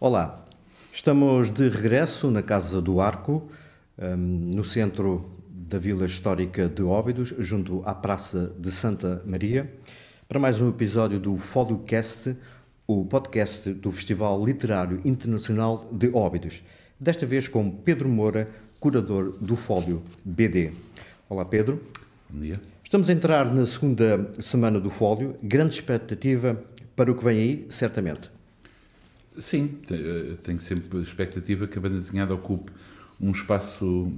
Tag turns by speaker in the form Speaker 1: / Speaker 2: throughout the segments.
Speaker 1: Olá, estamos de regresso na Casa do Arco, hum, no centro da Vila Histórica de Óbidos, junto à Praça de Santa Maria, para mais um episódio do Foliocast, o podcast do Festival Literário Internacional de Óbidos, desta vez com Pedro Moura, curador do Folio BD. Olá, Pedro. Bom dia. Estamos a entrar na segunda semana do Fólio, grande expectativa para o que
Speaker 2: vem aí, certamente. Sim, eh, tenho sempre a expectativa que a banda desenhada ocupe um espaço,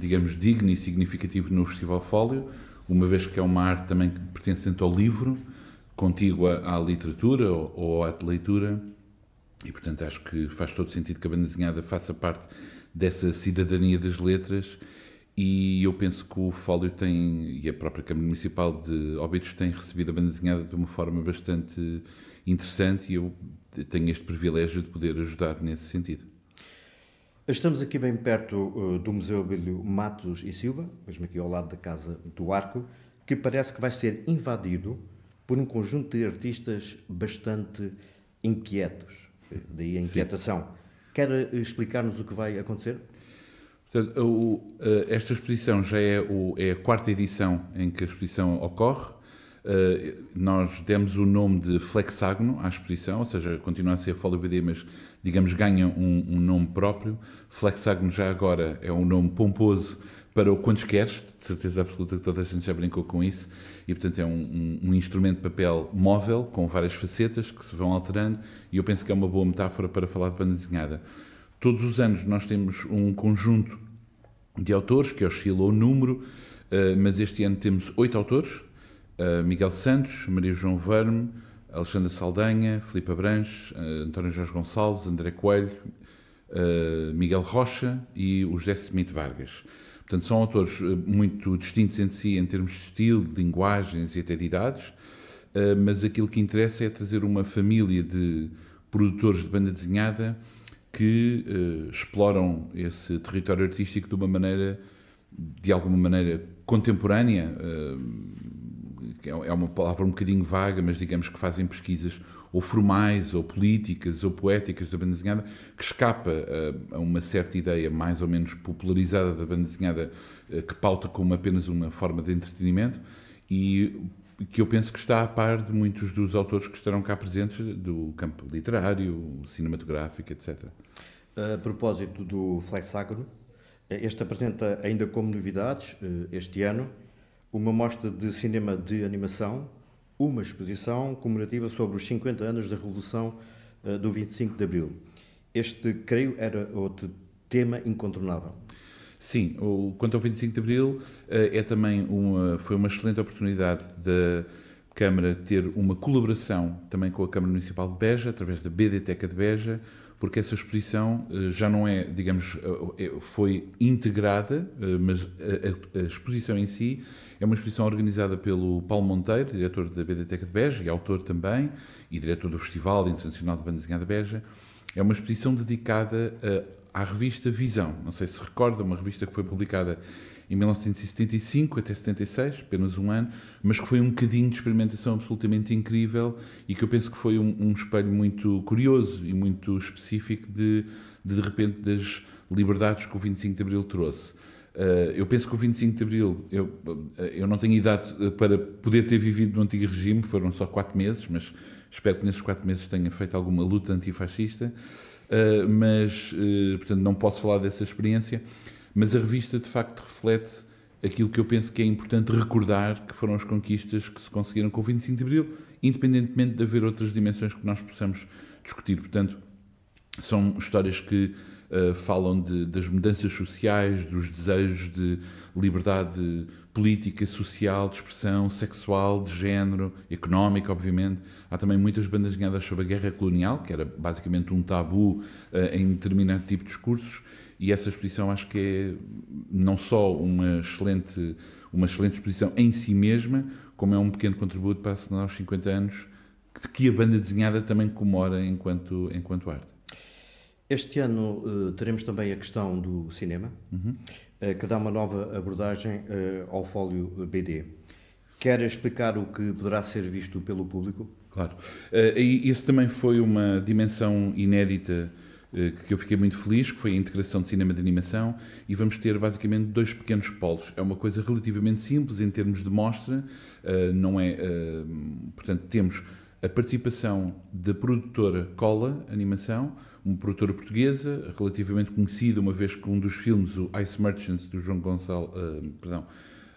Speaker 2: digamos, digno e significativo no Festival Fólio, uma vez que é uma arte também pertencente ao livro, contígua à literatura ou à leitura, e portanto acho que faz todo sentido que a banda desenhada faça parte dessa cidadania das letras. E eu penso que o Fólio tem, e a própria Câmara Municipal de Óbidos tem recebido a banda desenhada de uma forma bastante interessante, e eu tenho este privilégio de poder ajudar nesse sentido.
Speaker 1: Estamos aqui bem perto uh, do Museu Abílio Matos e Silva, mesmo aqui ao lado da Casa do Arco, que parece que vai ser invadido por um conjunto de artistas bastante inquietos. Eh, daí a inquietação. Sim. Quer eh, explicar-nos o que vai
Speaker 2: acontecer? Portanto, o, esta exposição já é, o, é, a quarta edição em que a exposição ocorre. Eh, nós demos o nome de Flexagno à exposição, ou seja, continua a ser Folio BD, mas digamos ganha um, um, nome próprio. Flexagno já agora é um nome pomposo para o quantos queres, de certeza absoluta que toda a gente já brincou com isso, e portanto é um, um, um instrumento de papel móvel, com várias facetas que se vão alterando, e eu penso que é uma boa metáfora para falar de banda desenhada. Todos os anos nós temos um conjunto de autores que oscila o número, eh, mas este ano temos oito autores eh, Miguel Santos, Maria João Verme, Alexandra Saldanha, Filipe Abranches, eh, António Jorge Gonçalves, André Coelho, eh, Miguel Rocha e o José Smith Vargas. Portanto, são autores muito distintos entre si em termos de estilo, de linguagens e até de idades, mas aquilo que interessa é trazer uma família de produtores de banda desenhada que exploram esse território artístico de uma maneira, de alguma maneira, contemporânea, é, é uma palavra um bocadinho vaga, mas digamos que fazem pesquisas ou formais, ou políticas, ou poéticas da banda desenhada, que escapa eh, a, uma certa ideia mais ou menos popularizada da banda desenhada, eh, que pauta como apenas uma forma de entretenimento, e que eu penso que está a par de muitos dos autores que estarão cá presentes do campo literário, cinematográfico, etc.
Speaker 1: A propósito do Flexagro, eh, este apresenta ainda como novidades este ano uma mostra de cinema de animação, uma exposição comemorativa sobre os 50 anos da Revolução eh, do 25 de Abril. Este, creio, era outro
Speaker 2: tema incontornável. Sim, o, quanto ao 25 de Abril, eh, é também uma, foi uma excelente oportunidade da Câmara ter uma colaboração também com a Câmara Municipal de Beja, através da BDTECA de Beja, porque essa exposição eh, já não é, digamos, eh, eh, foi integrada, mas a, exposição em si é uma exposição organizada pelo Paulo Monteiro, diretor da Biblioteca de Beja e autor também, e diretor do Festival Internacional de Banda Desenhada de Beja. É uma exposição dedicada à revista Visão. Não sei se recorda, uma revista que foi publicada em 1975 até 76, apenas um ano, mas que foi um bocadinho de experimentação absolutamente incrível e que eu penso que foi um, um espelho muito curioso e muito específico de, de, de, repente, das liberdades que o 25 de Abril trouxe. Uh, eu penso que o 25 de Abril, eu, eh, eu não tenho idade eh, para poder ter vivido no antigo regime, foram só quatro meses, mas espero que nesses quatro meses tenha feito alguma luta antifascista. Eh, mas, eh, portanto, não posso falar dessa experiência, mas a revista de facto reflete aquilo que eu penso que é importante recordar, que foram as conquistas que se conseguiram com o 25 de Abril, independentemente de haver outras dimensões que nós possamos discutir. Portanto, são histórias que uh, falam de, das mudanças sociais, dos desejos de liberdade política, social, de expressão, sexual, de género, económica, obviamente. Há também muitas bandas desenhadas sobre a guerra colonial, que era basicamente um tabu uh, em determinado tipo de discursos, e essa exposição acho que é não só uma excelente, uma excelente exposição em si mesma, como é um pequeno contributo para assinar os 50 anos de que a banda desenhada também comemora enquanto, enquanto arte.
Speaker 1: Este ano uh, teremos também a questão do cinema. Uhum. Eh, que dá uma nova abordagem eh, ao fólio eh, BD. Quer explicar o que poderá ser visto pelo público?
Speaker 2: Claro. Isso também foi uma dimensão inédita que eu fiquei muito feliz, que foi a integração de cinema de animação, e vamos ter basicamente dois pequenos polos. É uma coisa relativamente simples em termos de mostra, não é... Portanto, temos a participação da produtora Cola Animação, uma produtora portuguesa, relativamente conhecida, uma vez que um dos filmes, o Ice Merchants, do João Gonçal, uh, eh, perdão, uh,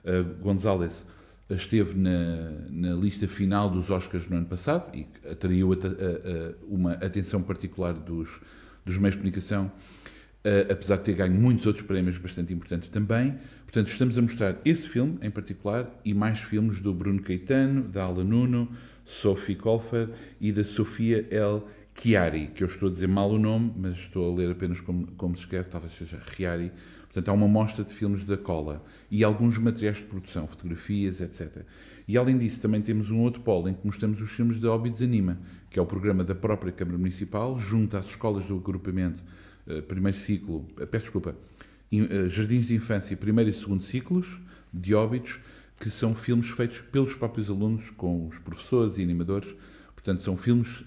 Speaker 2: eh, Gonzalez, eh, esteve na, na, lista final dos Oscars no ano passado e atraiu a, a, a, uma atenção particular dos, dos meios de comunicação, uh, apesar de ter ganho muitos outros prémios bastante importantes também. Portanto, estamos a mostrar esse filme em particular e mais filmes do Bruno Caetano, da Ala Nuno, Sophie Colfer e da Sofia L. Chiari, que eu estou a dizer mal o nome, mas estou a ler apenas como, como se escreve, talvez seja Chiari. Portanto, há uma mostra de filmes da cola e alguns materiais de produção, fotografias, etc. E além disso, também temos um outro polo em que mostramos os filmes da Hobbies Anima, que é o programa da própria Câmara Municipal, junto às escolas do agrupamento, eh, primeiro ciclo, eh, peço desculpa, eh, jardins de infância, primeiro e segundo ciclos de óbitos, que são filmes feitos pelos próprios alunos, com os professores e animadores. Portanto, são filmes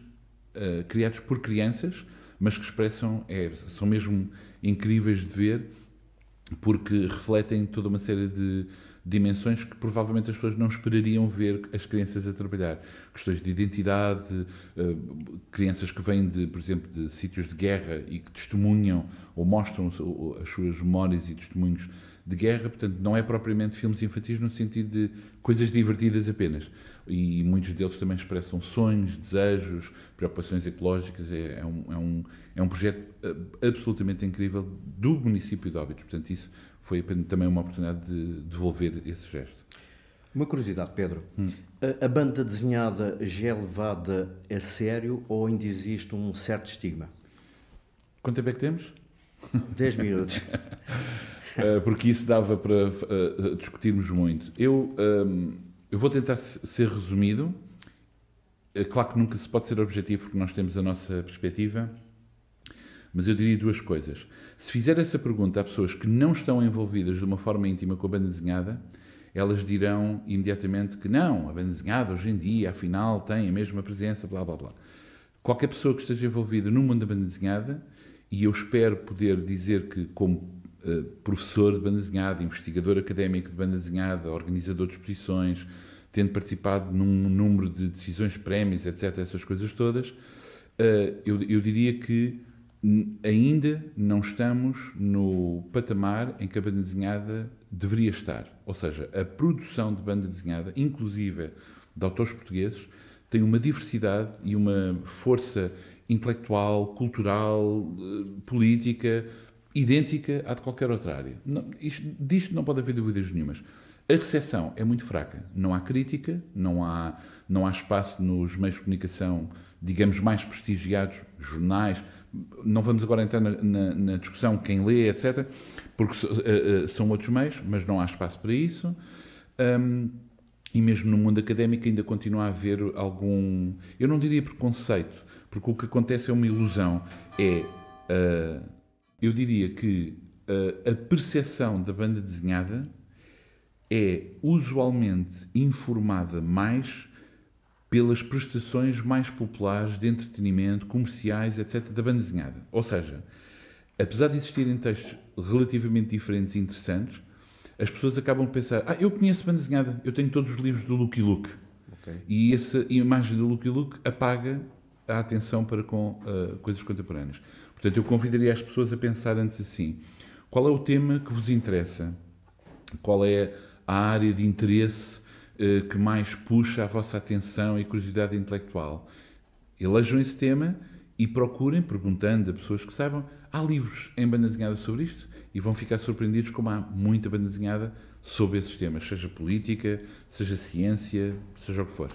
Speaker 2: uh, criados por crianças, mas que expressam, é, são mesmo incríveis de ver, porque refletem toda uma série de dimensões que provavelmente as pessoas não esperariam ver as crianças a trabalhar. Questões de identidade, eh, crianças que vêm, de, por exemplo, de sítios de guerra e que testemunham ou mostram as suas memórias e testemunhos de guerra, portanto, não é propriamente filmes infantis no sentido de coisas divertidas apenas. E muitos deles também expressam sonhos, desejos, preocupações ecológicas. É, é um, é, um, é um projeto eh, absolutamente incrível do município de Óbidos. Portanto, isso foi também uma oportunidade de devolver esse gesto. Uma curiosidade, Pedro. Hum. A, a, banda desenhada já é levada a sério ou ainda existe um certo estigma? Quanto tempo é que temos? 10 minutos. Eh, porque isso dava para eh, eh, discutirmos muito. Eu, ehm, eu vou tentar ser resumido. Claro que nunca se pode ser objetivo, porque nós temos a nossa perspectiva. Mas eu diria duas coisas. Se fizer essa pergunta a pessoas que não estão envolvidas de uma forma íntima com a banda desenhada, elas dirão imediatamente que não, a banda desenhada hoje em dia, afinal, tem a mesma presença, blá blá blá. Qualquer pessoa que esteja envolvida no mundo da banda desenhada e eu espero poder dizer que, como eh, professor de banda desenhada, investigador académico de banda desenhada, organizador de exposições, tendo participado num número de decisões, prémios, etc., essas coisas todas, eh, eu, eu diria que hum, ainda não estamos no patamar em que a banda desenhada deveria estar. Ou seja, a produção de banda desenhada, inclusive de autores portugueses, tem uma diversidade e uma força intelectual, cultural, eh, política, idêntica à de qualquer outra área. Não, isto, disto não pode haver dúvidas nenhumas. A recepção é muito fraca. Não há crítica, não há, não há espaço nos meios de comunicação, digamos, mais prestigiados, jornais. Não vamos agora entrar na, na, na discussão quem lê, etc., porque uh, uh, são outros meios, mas não há espaço para isso. Um, e mesmo no mundo académico ainda continua a haver algum, eu não diria preconceito, porque o que acontece é uma ilusão. É, uh, eu diria que uh, a percepção da banda desenhada é usualmente informada mais pelas prestações mais populares de entretenimento, comerciais, etc., da banda desenhada. Ou seja, apesar de existirem textos relativamente diferentes e interessantes, as pessoas acabam de pensar: ah, eu conheço banda desenhada, eu tenho todos os livros do Lucky Luke. Okay. E essa imagem do Lucky Luke apaga a atenção para com uh, coisas contemporâneas. Portanto, eu convidaria as pessoas a pensar antes assim: qual é o tema que vos interessa? Qual é a área de interesse uh, que mais puxa a vossa atenção e curiosidade intelectual? Elejam esse tema e procurem, perguntando a pessoas que saibam, há livros em banda desenhada sobre isto e vão ficar surpreendidos como há muita banda desenhada sobre esses temas, seja política, seja ciência, seja o que for.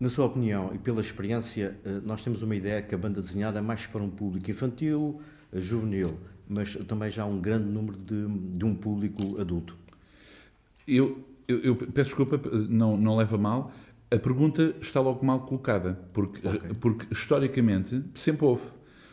Speaker 1: Na sua opinião e pela experiência, eh, nós temos uma ideia que a banda desenhada é mais para um público infantil, eh, juvenil, mas também já
Speaker 2: há um grande número de, de um público adulto. Eu, eu, eu, peço desculpa, eh, não, não leva mal. A pergunta está logo mal colocada, porque, okay. porque historicamente sempre houve.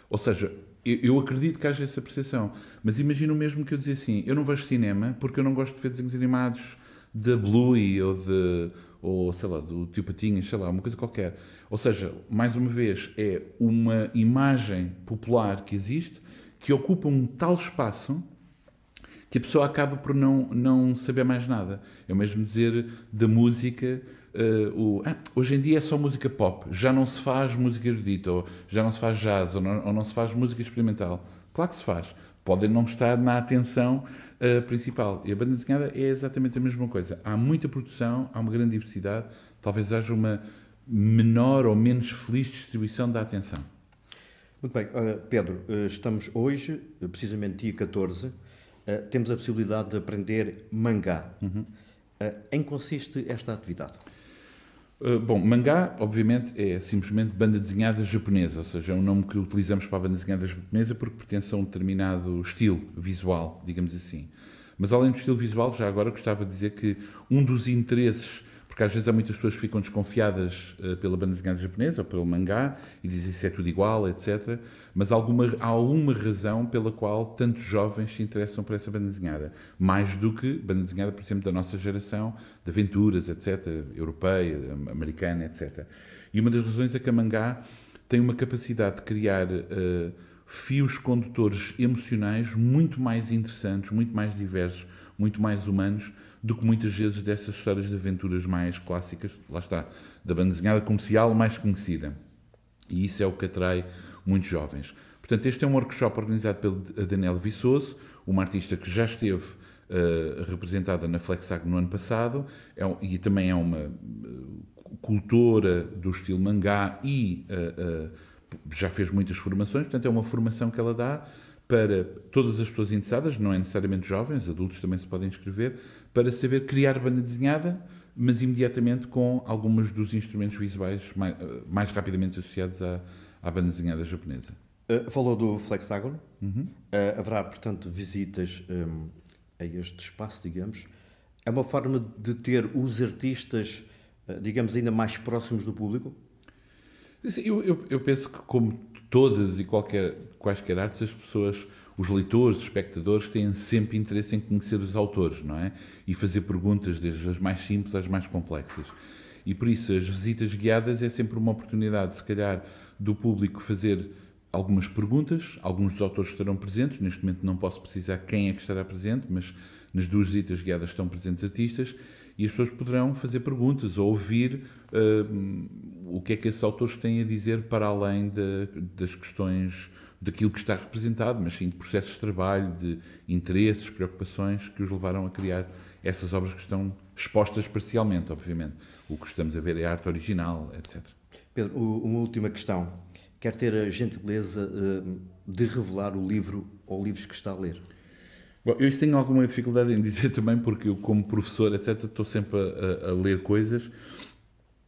Speaker 2: Ou seja, eu, eu, acredito que haja essa percepção, mas imagino mesmo que eu dizia assim: eu não vejo cinema porque eu não gosto de ver desenhos animados da Bluey ou de ou sei lá, do Tio Patinhas, sei lá, uma coisa qualquer. Ou seja, mais uma vez, é uma imagem popular que existe que ocupa um tal espaço que a pessoa acaba por não, não saber mais nada. É o mesmo dizer da música. Uh, o, ah, hoje em dia é só música pop, já não se faz música erudita, ou já não se faz jazz, ou não, ou não se faz música experimental. Claro que se faz. Podem não estar na atenção principal. E a banda desenhada é exatamente a mesma coisa. Há muita produção, há uma grande diversidade, talvez haja uma menor ou menos feliz distribuição da atenção.
Speaker 1: Muito bem, uh, Pedro, eh, estamos hoje, eh, precisamente dia 14, eh, temos a possibilidade de aprender mangá. Uhum. em que consiste esta atividade?
Speaker 2: Eh, bom, mangá, obviamente, é simplesmente banda desenhada japonesa, ou seja, é um nome que utilizamos para a banda desenhada japonesa porque pertence a um determinado estilo visual, digamos assim. Mas além do estilo visual, já agora gostava de dizer que um dos interesses porque às vezes há muitas pessoas que ficam desconfiadas eh, pela banda desenhada japonesa ou pelo mangá e dizem que isso é tudo igual, etc. Mas alguma, há alguma razão pela qual tantos jovens se interessam por essa banda desenhada. Mais do que banda desenhada, por exemplo, da nossa geração, de aventuras, etc., europeia, americana, etc. E uma das razões é que a mangá tem uma capacidade de criar uh, fios condutores emocionais muito mais interessantes, muito mais diversos, muito mais humanos do que muitas vezes dessas histórias de aventuras mais clássicas, lá está, da banda desenhada comercial mais conhecida. E isso é o que atrai muitos jovens. Portanto, este é um workshop organizado pelo Daniel Viçoso, uma artista que já esteve uh, representada na Flexag no ano passado é um, e também é uma uh, cultora do estilo mangá e uh, já fez muitas formações, portanto, é uma formação que ela dá para todas as pessoas interessadas, não é necessariamente jovens, adultos também se podem inscrever, para saber criar banda desenhada, mas imediatamente com alguns dos instrumentos visuais mais, eh, mais rapidamente associados à, à banda desenhada japonesa. Uh, falou do Flexágono. Uhum. Uh, haverá, portanto,
Speaker 1: visitas um, ehm, a este espaço, digamos. É uma forma de ter os artistas, uh, digamos, ainda mais próximos do público?
Speaker 2: Eu, eu, eu penso que, como todas e qualquer, quaisquer artes, as pessoas os leitores, os espectadores têm sempre interesse em conhecer os autores, não é? E fazer perguntas desde as mais simples às mais complexas. E por isso as visitas guiadas é sempre uma oportunidade, se calhar, do público fazer algumas perguntas. Alguns dos autores estarão presentes, neste momento não posso precisar quem é que estará presente, mas nas duas visitas guiadas estão presentes artistas e as pessoas poderão fazer perguntas ou ouvir uh, o que é que esses autores têm a dizer para além de, das questões daquilo que está representado, mas sim de processos de trabalho, de interesses, preocupações que os levaram a criar essas obras que estão expostas parcialmente, obviamente. O que estamos a ver é a arte original, etc. Pedro, uma última questão. Quer ter a gentileza eh, de revelar o livro ou livros que está a ler? Bom, eu isso tenho alguma dificuldade em dizer também, porque eu, como professor, etc., estou sempre a, a ler coisas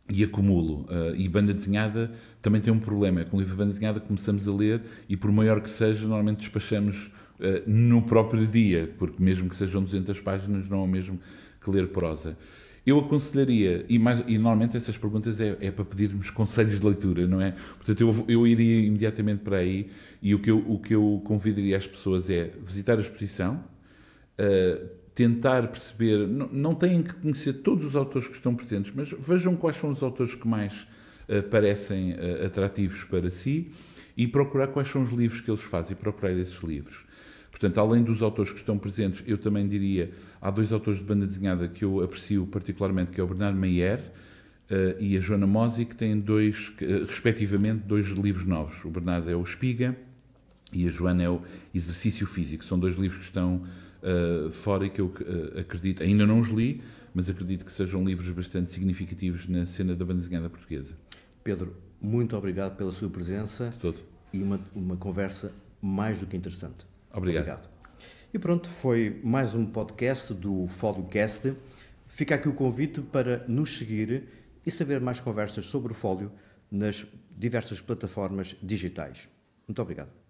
Speaker 2: e acumulo. Uh, e banda desenhada também tem um problema, é que um livro de banda desenhada começamos a ler e por maior que seja, normalmente despachamos uh, no próprio dia, porque mesmo que sejam 200 páginas, não é o mesmo que ler prosa. Eu aconselharia, e, mais, e normalmente essas perguntas é, é, para pedirmos conselhos de leitura, não é? Portanto, eu, eu iria imediatamente para aí e o que eu, o que eu convidaria as pessoas é visitar a exposição, uh, tentar perceber, não, têm que conhecer todos os autores que estão presentes, mas vejam quais são os autores que mais uh, parecem uh, atrativos para si e procurar quais são os livros que eles fazem procurar esses livros. Portanto, além dos autores que estão presentes, eu também diria, há dois autores de banda desenhada que eu aprecio particularmente, que é o Bernardo Meyer uh, e a Joana Mosi, que têm dois, respectivamente, dois livros novos. O Bernardo é o Espiga e a Joana é o Exercício Físico. São dois livros que estão eh, fora e que eu uh, acredito, ainda não os li, mas acredito que sejam livros bastante significativos na cena da banda desenhada portuguesa. Pedro, muito obrigado pela sua
Speaker 1: presença Todo. e uma, uma conversa mais do que interessante. Obrigado. obrigado. E pronto, foi mais um podcast do Fóliocast. Fica aqui o convite para nos seguir e saber mais conversas sobre o fólio nas diversas plataformas digitais. Muito obrigado.